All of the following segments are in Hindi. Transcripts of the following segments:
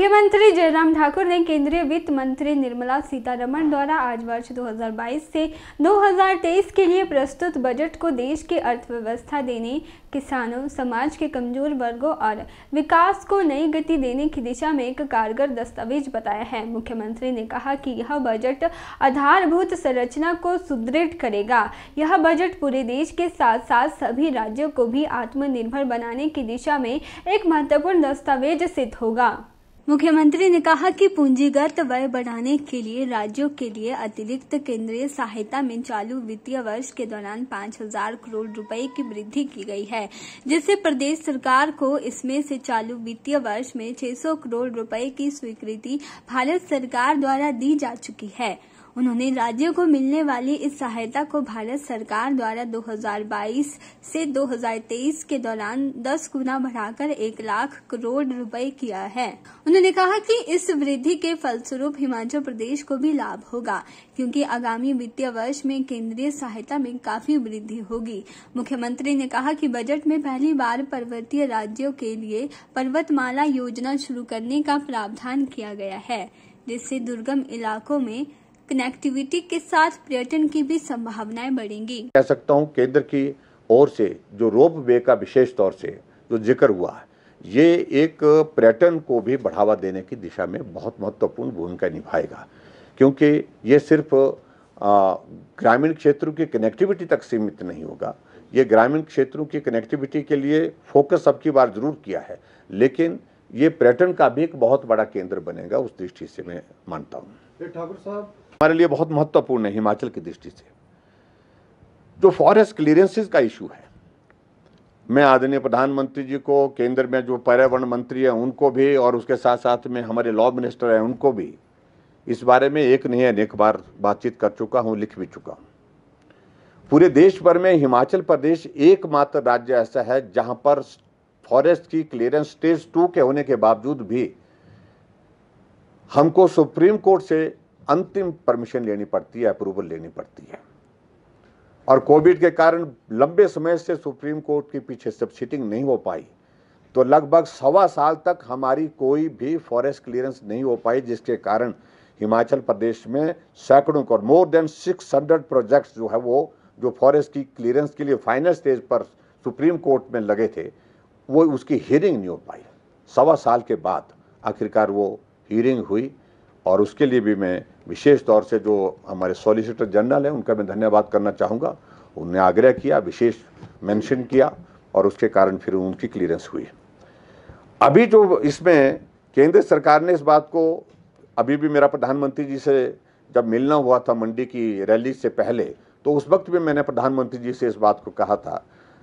मुख्यमंत्री जयराम ठाकुर ने केंद्रीय वित्त मंत्री निर्मला सीतारमण द्वारा आज वर्ष 2022 से 2023 के लिए प्रस्तुत बजट को देश की अर्थव्यवस्था देने किसानों समाज के कमजोर वर्गों और विकास को नई गति देने की दिशा में एक कारगर दस्तावेज बताया है मुख्यमंत्री ने कहा कि यह बजट आधारभूत संरचना को सुदृढ़ करेगा यह बजट पूरे देश के साथ साथ सभी राज्यों को भी आत्मनिर्भर बनाने की दिशा में एक महत्वपूर्ण दस्तावेज सिद्ध होगा मुख्यमंत्री ने कहा कि पूंजीगत व्यय बढ़ाने के लिए राज्यों के लिए अतिरिक्त केंद्रीय सहायता में चालू वित्तीय वर्ष के दौरान 5000 करोड़ रुपए की वृद्धि की गई है जिससे प्रदेश सरकार को इसमें से चालू वित्तीय वर्ष में 600 करोड़ रुपए की स्वीकृति भारत सरकार द्वारा दी जा चुकी है उन्होंने राज्यों को मिलने वाली इस सहायता को भारत सरकार द्वारा 2022 से 2023 के दौरान 10 गुना बढ़ाकर एक लाख करोड़ रुपए किया है उन्होंने कहा कि इस वृद्धि के फलस्वरूप हिमाचल प्रदेश को भी लाभ होगा क्योंकि आगामी वित्तीय वर्ष में केंद्रीय सहायता में काफी वृद्धि होगी मुख्यमंत्री ने कहा कि बजट में पहली बार पर्वतीय राज्यों के लिए पर्वतमाला योजना शुरू करने का प्रावधान किया गया है जिससे दुर्गम इलाकों में कनेक्टिविटी के साथ पर्यटन की भी संभावनाएं बढ़ेंगी कह सकता हूँ केंद्र की ओर से जो रोप वे का विशेष तौर से जो जिक्र हुआ है ये एक पर्यटन को भी बढ़ावा देने की दिशा में बहुत महत्वपूर्ण भूमिका निभाएगा क्योंकि ये सिर्फ ग्रामीण क्षेत्रों की कनेक्टिविटी तक सीमित नहीं होगा ये ग्रामीण क्षेत्रों की कनेक्टिविटी के लिए फोकस अब की बार जरूर किया है लेकिन ये पर्यटन का भी एक बहुत बड़ा केंद्र बनेगा उस दृष्टि से मैं मानता हूँ ठाकुर साहब हमारे लिए बहुत महत्वपूर्ण है हिमाचल की दृष्टि से जो फॉरेस्ट क्लियरेंसेज का इशू है मैं आदरणीय प्रधानमंत्री जी को केंद्र में जो पर्यावरण मंत्री हैं उनको भी और उसके साथ साथ में हमारे लॉ मिनिस्टर हैं उनको भी इस बारे में एक नहीं अनेक बार बातचीत कर चुका हूँ लिख भी चुका हूँ पूरे देश भर में हिमाचल प्रदेश एकमात्र राज्य ऐसा है जहाँ पर फॉरेस्ट की क्लियरेंस स्टेज टू के होने के बावजूद भी हमको सुप्रीम कोर्ट से अंतिम परमिशन लेनी पड़ती है अप्रूवल लेनी पड़ती है और कोविड के कारण लंबे समय से सुप्रीम कोर्ट के पीछे सब सीटिंग नहीं हो पाई तो लगभग सवा साल तक हमारी कोई भी फॉरेस्ट क्लियरेंस नहीं हो पाई जिसके कारण हिमाचल प्रदेश में सैकड़ों को मोर देन 600 प्रोजेक्ट्स जो है वो जो फॉरेस्ट की क्लियरेंस के लिए फाइनल स्टेज पर सुप्रीम कोर्ट में लगे थे वो उसकी हियरिंग नहीं हो पाई सवा साल के बाद आखिरकार वो हियरिंग हुई और उसके लिए भी मैं विशेष तौर से जो हमारे सॉलिसिटर जनरल हैं उनका मैं धन्यवाद करना चाहूँगा उनने आग्रह किया विशेष मेंशन किया और उसके कारण फिर उनकी क्लियरेंस हुई अभी जो इसमें केंद्र सरकार ने इस बात को अभी भी मेरा प्रधानमंत्री जी से जब मिलना हुआ था मंडी की रैली से पहले तो उस वक्त भी मैंने प्रधानमंत्री जी से इस बात को कहा था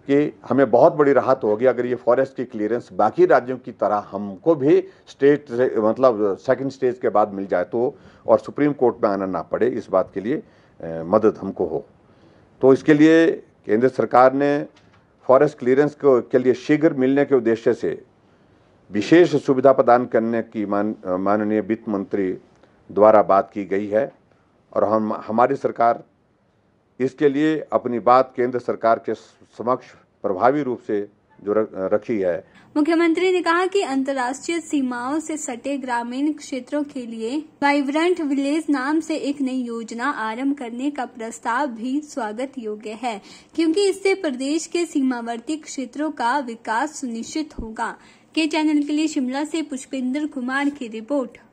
कि हमें बहुत बड़ी राहत होगी अगर ये फॉरेस्ट की क्लियरेंस बाकी राज्यों की तरह हमको भी स्टेट से मतलब सेकंड स्टेज के बाद मिल जाए तो और सुप्रीम कोर्ट में आना ना पड़े इस बात के लिए ए, मदद हमको हो तो इसके लिए केंद्र सरकार ने फॉरेस्ट क्लियरेंस को के लिए शीघ्र मिलने के उद्देश्य से विशेष सुविधा प्रदान करने की मान माननीय वित्त मंत्री द्वारा बात की गई है और हम हमारी सरकार इसके लिए अपनी बात केंद्र सरकार के समक्ष प्रभावी रूप से जो रखी है मुख्यमंत्री ने कहा कि अंतर्राष्ट्रीय सीमाओं से सटे ग्रामीण क्षेत्रों के लिए वाइब्रेंट विलेज नाम से एक नई योजना आरंभ करने का प्रस्ताव भी स्वागत योग्य है क्योंकि इससे प्रदेश के सीमावर्ती क्षेत्रों का विकास सुनिश्चित होगा के चैनल के लिए शिमला से पुष्पेंद्र कुमार की रिपोर्ट